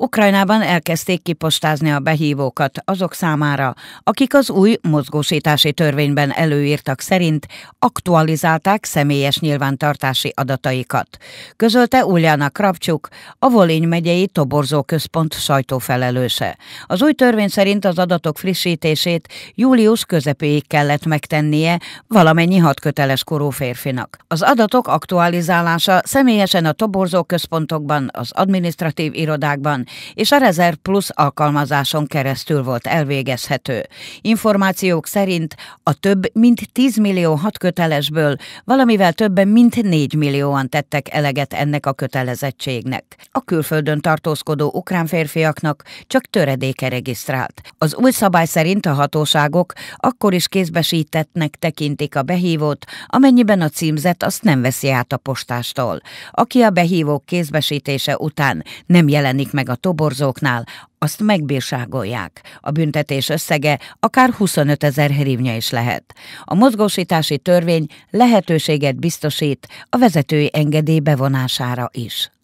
Ukrajnában elkezdték kipostázni a behívókat azok számára, akik az új mozgósítási törvényben előírtak szerint aktualizálták személyes nyilvántartási adataikat, közölte Uljana Kravcsuk, a Volény megyei Toborzó Központ sajtófelelőse. Az új törvény szerint az adatok frissítését július közepéig kellett megtennie valamennyi hatköteles korú férfinak. Az adatok aktualizálása személyesen a Toborzó Központokban, az adminisztratív irodákban, és a Rezer Plus alkalmazáson keresztül volt elvégezhető. Információk szerint a több mint 10 millió hat kötelesből valamivel többen mint 4 millióan tettek eleget ennek a kötelezettségnek. A külföldön tartózkodó ukrán férfiaknak csak töredéke regisztrált. Az új szabály szerint a hatóságok akkor is kézbesítettnek tekintik a behívót, amennyiben a címzet azt nem veszi át a postástól. Aki a behívók kézbesítése után nem jelenik meg a toborzóknál, azt megbírságolják. A büntetés összege akár 25 ezer hrivnya is lehet. A mozgósítási törvény lehetőséget biztosít a vezetői engedély bevonására is.